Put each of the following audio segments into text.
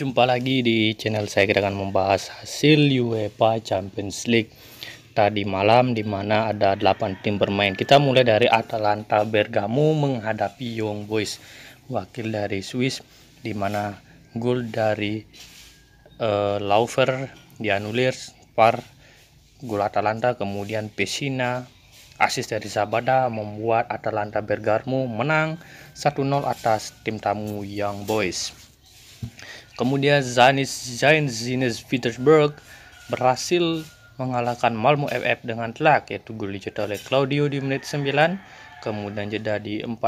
Jumpa lagi di channel saya kita akan membahas hasil UEFA Champions League tadi malam di mana ada 8 tim bermain. Kita mulai dari Atalanta Bergamo menghadapi Young Boys wakil dari Swiss di mana gol dari uh, Laufer dianulir par gol Atalanta kemudian Pesina asis dari Sabada membuat Atalanta Bergamo menang 1-0 atas tim tamu Young Boys. Kemudian Zanis Zain Zines Petersburg berhasil mengalahkan Malmo FF dengan telak yaitu gol dicetak oleh Claudio di menit 9 kemudian jeda di 49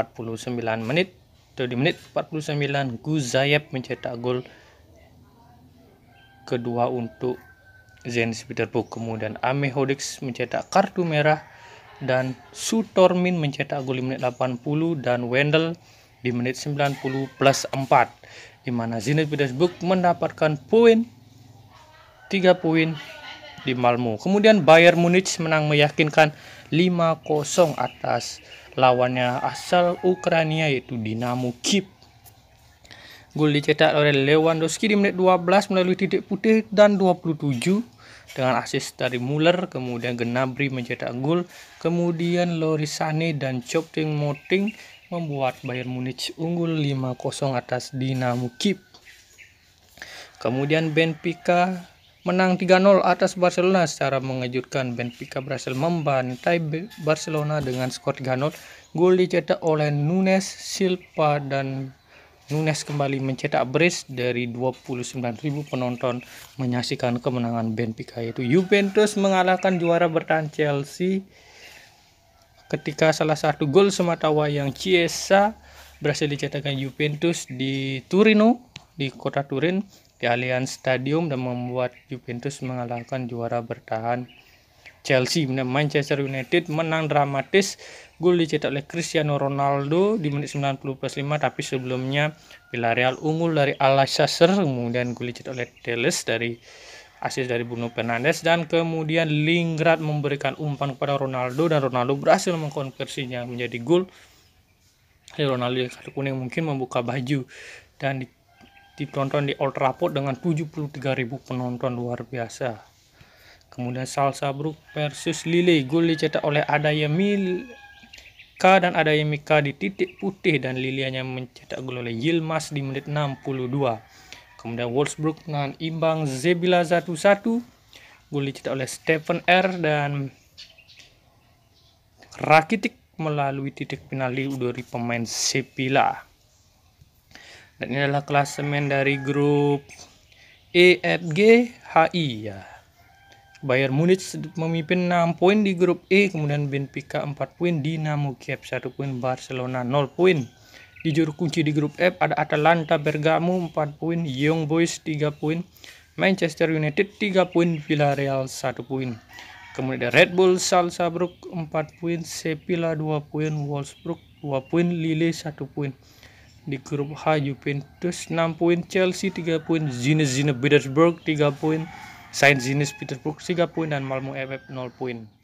menit atau di menit 49 Guzayev mencetak gol kedua untuk Zenit Petersburg kemudian Ame Hodix mencetak kartu merah dan Sutormin mencetak gol di menit 80 dan Wendel di menit 90 plus 4 di mana Zenit Petersburg mendapatkan poin 3 poin di Malmo. Kemudian Bayern Munich menang meyakinkan 5-0 atas lawannya asal Ukraina yaitu Dinamo Kiev. Gol dicetak oleh Lewandowski di menit 12 melalui titik putih dan 27 dengan assist dari Muller, kemudian Gnabry mencetak gol, kemudian Loris dan Chopting Moting membuat Bayern Munich unggul 5-0 atas Dinamo Kiev. Kemudian Benfica menang 3-0 atas Barcelona secara mengejutkan. Benfica berhasil membantai Barcelona dengan skor 3-0. Gol dicetak oleh Nunes, Silva, dan Nunes kembali mencetak brace dari 29.000 penonton menyaksikan kemenangan Benfica yaitu Juventus mengalahkan juara bertahan Chelsea ketika salah satu gol semata wayang Chiesa berhasil dicetakkan Juventus di Turino di kota Turin di Allianz Stadium dan membuat Juventus mengalahkan juara bertahan Chelsea dan Manchester United menang dramatis gol dicetak oleh Cristiano Ronaldo di menit 90 plus 5 tapi sebelumnya Villarreal unggul dari Al Sasser kemudian gol dicetak oleh Teles dari asis dari Bruno Fernandes dan kemudian Lingard memberikan umpan kepada Ronaldo dan Ronaldo berhasil mengkonversinya menjadi gol. Ronaldo kartu kuning mungkin membuka baju dan ditonton di Old Trafford dengan 73.000 penonton luar biasa. Kemudian Salsa Salzburg versus Lille, gol dicetak oleh Adayemil K dan Adayemika di titik putih dan Lille mencetak gol oleh Yilmaz di menit 62. Kemudian Wolfsburg dengan imbang Zebila 1-1. Gol dicetak oleh Stephen R dan Rakitic melalui titik penalti dari pemain Sevilla. Dan ini adalah klasemen dari grup E F G H I ya. Bayern Munich memimpin 6 poin di grup E, kemudian Benfica 4 poin, Dinamo Kiev 1 poin, Barcelona 0 poin. Di juru kunci di grup F ada Atalanta Bergamo 4 poin, Young Boys 3 poin, Manchester United 3 poin, Villarreal 1 poin. Kemudian ada Red Bull Salzburg 4 poin, Sevilla 2 poin, Wolfsburg 2 poin, Lille 1 poin. Di grup H Juventus 6 poin, Chelsea 3 poin, Zenit Zenit Petersburg 3 poin, Saint Zenit Petersburg 3 poin dan Malmo FF 0 poin.